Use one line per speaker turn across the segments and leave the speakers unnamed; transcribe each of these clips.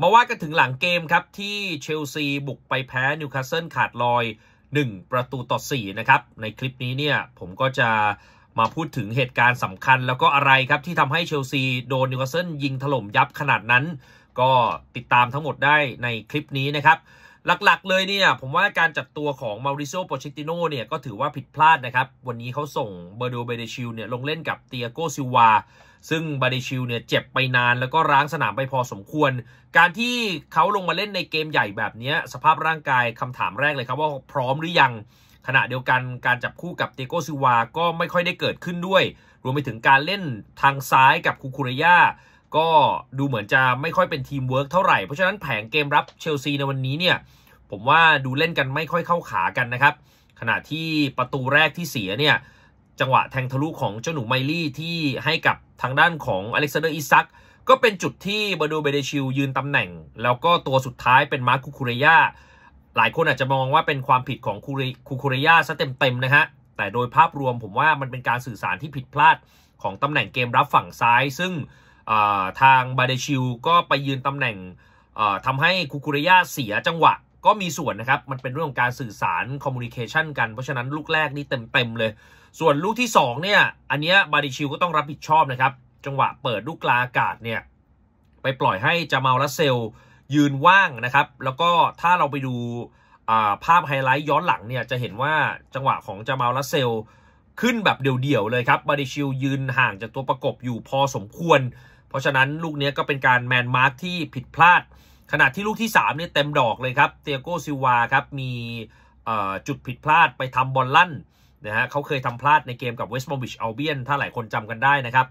มาว่ากันถึงหลังเกมครับ ที่เชลซีบุกไปแพ้นิวคาสเซิลขาดลอย 1 ประตูต่อ4นะครับในคลิปนี้เนี่ยผมก็จะมาพูดถึงเหตุการณ์สำคัญแล้วก็อะไรครับที่ทำให้เชลซีโดนนิวคาสเซิลยิงถล่มยับขนาดนั้น ก็ติดตามทั้งหมดได้ในคลิปนี้นะครับหลัก ๆ เลยเนี่ย ผมว่าการจับตัวของมาริโซโปเชติโนเนี่ยก็ถือว่าผิดพลาดนะครับ วันนี้เขาส่งเบอร์โดเบเดชิลเนี่ยลงเล่นกับเตียโกซิวาซึ่งบาเดชิลเนี่ยเจ็บไปนานแล้วก็ร้างสนามไปพอสมควร การที่เขาลงมาเล่นในเกมใหญ่แบบนี้ สภาพร่างกายคำถามแรกเลยครับว่าพร้อมหรือยัง ขณะเดียวกันการจับคู่กับเตโกซิวาก็ไม่ค่อยได้เกิดขึ้นด้วย รวมไปถึงการเล่นทางซ้ายกับคูคุระยาก็ดูเหมือนจะไม่ค่อยเป็นทีมเวิร์กเท่าไหร่ เพราะฉะนั้นแผงเกมรับเชลซีในวันนี้เนี่ย ผมว่าดูเล่นกันไม่ค่อยเข้าขากันนะครับ ขณะที่ประตูแรกที่เสียเนี่ย จังหวะแทงทะลุของเจ้าหนูไมลี่ที่ให้กับทางด้านของอเล็กซานเดอร์อิซักก็เป็นจุดที่บาดูเบเดชิลยืนตำแหน่ง แล้วก็ตัวสุดท้ายเป็นมาร์คูคูเรียหลายคนอาจจะมองว่าเป็นความผิดของคูคูเรียซะเต็มๆนะฮะแต่โดยภาพรวมผมว่ามันเป็นการสื่อสารที่ผิดพลาดของตำแหน่งเกมรับฝั่งซ้ายซึ่งทางบาเดชิลก็ไปยืนตำแหน่งทำให้คุคุริยาเสียจังหวะก็มีส่วนนะครับ มันเป็นเรื่องของการสื่อสารคอมมูนิเคชันกันเพราะฉะนั้นลูกแรกนี่เต็มๆเลย ส่วนลูกที่2เนี่ยอันเนี้ยบาเดชิลก็ต้องรับผิดชอบนะครับจังหวะเปิดลูกกลาอากาศเนี่ยไปปล่อยให้จามาลัสเซลยืนว่างนะครับ แล้วก็ถ้าเราไปดูภาพไฮไลท์ย้อนหลังเนี่ยจะเห็นว่าจังหวะของจามาลัสเซล ขึ้นแบบเดี่ยวๆเลยครับบาดิชิลยืนห่างจากตัวประกบอยู่พอสมควรเพราะฉะนั้นลูกนี้ก็เป็นการแมนมาร์กที่ผิดพลาด ขณะที่ลูกที่3เนี่ยเต็มดอกเลยครับเตียโกซิวาครับ มีจุดผิดพลาดไปทำบอลลั่นนะฮะเขาเคยทำพลาดในเกมกับเวสต์มอร์บิชอัลเบียนถ้าหลายคนจำกันได้นะครับ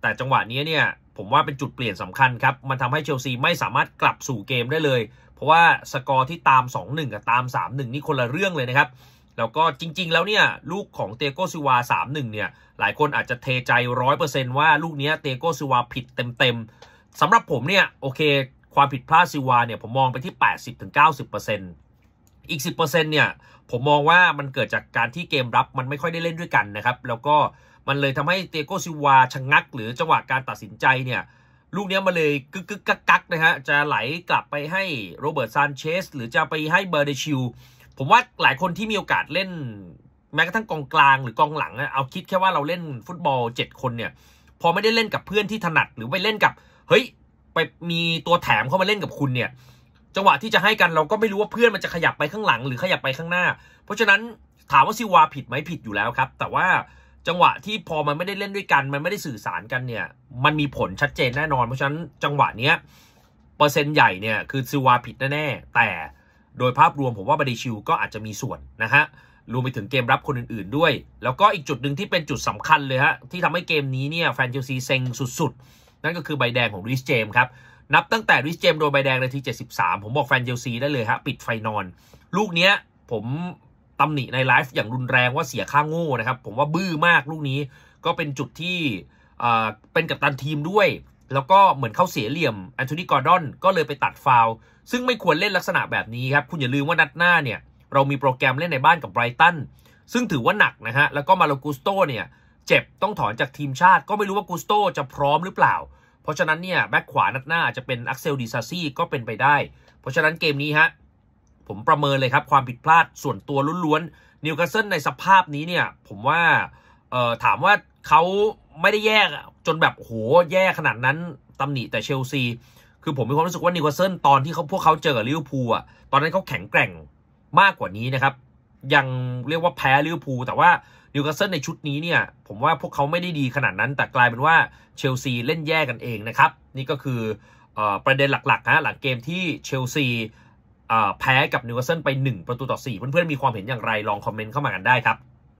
แต่จังหวะนี้เนี่ย ผมว่าเป็นจุดเปลี่ยนสำคัญครับ มันทำให้เชลซีไม่สามารถกลับสู่เกมได้เลย เพราะว่าสกอร์ที่ตาม2-1กับตาม3-1นี่คนละเรื่องเลยนะครับแล้วก็จริงๆ แล้วเนี่ย ลูกของเตโกซิวา 3-1เนี่ยหลายคนอาจจะเทใจ 100%ว่าลูกนี้เตโกซิวาผิดเต็ม ๆสำหรับผมเนี่ยโอเค ความผิดพลาดซิวาเนี่ยผมมองไปที่ 80-90%อีก 10%เนี่ยผมมองว่ามันเกิดจากการที่เกมรับมันไม่ค่อยได้เล่นด้วยกันนะครับ แล้วก็มันเลยทำให้เตโกซิวาชะงักหรือจังหวะการตัดสินใจเนี่ย ลูกนี้มาเลยกึกกึกกักกักนะฮะจะไหลกลับไปให้โรเบิร์ตซานเชสหรือจะไปให้เบอร์เดชิลผมว่าหลายคนที่มีโอกาสเล่น แม้กระทั่งกองกลางหรือกองหลังเอาคิดแค่ว่าเราเล่นฟุตบอลเจ็ดคนเนี่ย พอไม่ได้เล่นกับเพื่อนที่ถนัดหรือไปเล่นกับ เฮ้ยไปมีตัวแถมเข้ามาเล่นกับคุณเนี่ย จังหวะที่จะให้กันเราก็ไม่รู้ว่าเพื่อนมันจะขยับไปข้างหลังหรือขยับไปข้างหน้า เพราะฉะนั้นถามว่าซิวาผิดไหมผิดอยู่แล้วครับ แต่ว่าจังหวะที่พอมันไม่ได้เล่นด้วยกัน มันไม่ได้สื่อสารกันเนี่ย มันมีผลชัดเจนแน่นอน เพราะฉะนั้นจังหวะเนี้ยเปอร์เซ็นต์ใหญ่เนี่ยคือซิวาผิดแน่แต่โดยภาพรวมผมว่าบดีชิวก็อาจจะมีส่วนนะฮะ รวมไปถึงเกมรับคนอื่นๆด้วย แล้วก็อีกจุดหนึ่งที่เป็นจุดสำคัญเลยฮะ ที่ทำให้เกมนี้เนี่ยแฟนเชลซีเซ็งสุดๆ นั่นก็คือใบแดงของริสเจมครับ นับตั้งแต่ริสเจมโดนใบแดงนาที73 ผมบอกแฟนเชลซีได้เลยฮะ ปิดไฟนอน ลูกเนี้ยผมตำหนิในไลฟ์อย่างรุนแรงว่าเสียค่างโง่นะครับผมว่าบื้อมากลูกนี้ก็เป็นจุดที่เป็นกัปตันทีมด้วยแล้วก็เหมือนเขาเสียเหลี่ยมแอนโทนีกอร์ดอนก็เลยไปตัดฟาวซึ่งไม่ควรเล่นลักษณะแบบนี้ครับ คุณอย่าลืมว่านัดหน้าเนี่ยเรามีโปรแกรมเล่นในบ้านกับไบรตันซึ่งถือว่าหนักนะฮะแล้วก็มาโลกูสโตเนี่ยเจ็บต้องถอนจากทีมชาติ ก็ไม่รู้ว่ากูสโตจะพร้อมหรือเปล่า เพราะฉะนั้นเนี่ยแบ็คขวานัดหน้าอาจจะเป็นอักเซลดิซาซี่ก็เป็นไปได้ เพราะฉะนั้นเกมนี้ฮะผมประเมินเลยครับความผิดพลาดส่วนตัวล้วนๆนิวคาสเซิลในสภาพนี้เนี่ยผมว่าถามว่าเขาไม่ได้แย่อะจนแบบโห แย่ขนาดนั้นตำหนิแต่เชลซี คือผมมีความรู้สึกว่านิโคลเซนตอนที่เขาพวกเขาเจอกับลิเวอร์พูลอะตอนนั้นเขาแข็งแกร่งมากกว่านี้นะครับยังเรียกว่าแพ้ลิเวอร์พูลแต่ว่านิวคาสเซิลในชุดนี้เนี่ยผมว่าพวกเขาไม่ได้ดีขนาดนั้นแต่กลายเป็นว่าเชลซีเล่นแย่กันเองนะครับ นี่ก็คืออประเด็นหลักๆฮะหลังเกมที่เชลซีแพ้กับนิวคาสเซิลไป 1 ประตูต่อ4เพื่อนๆมีความเห็นอย่างไรลองคอมเมนต์เข้ามากันได้ครับ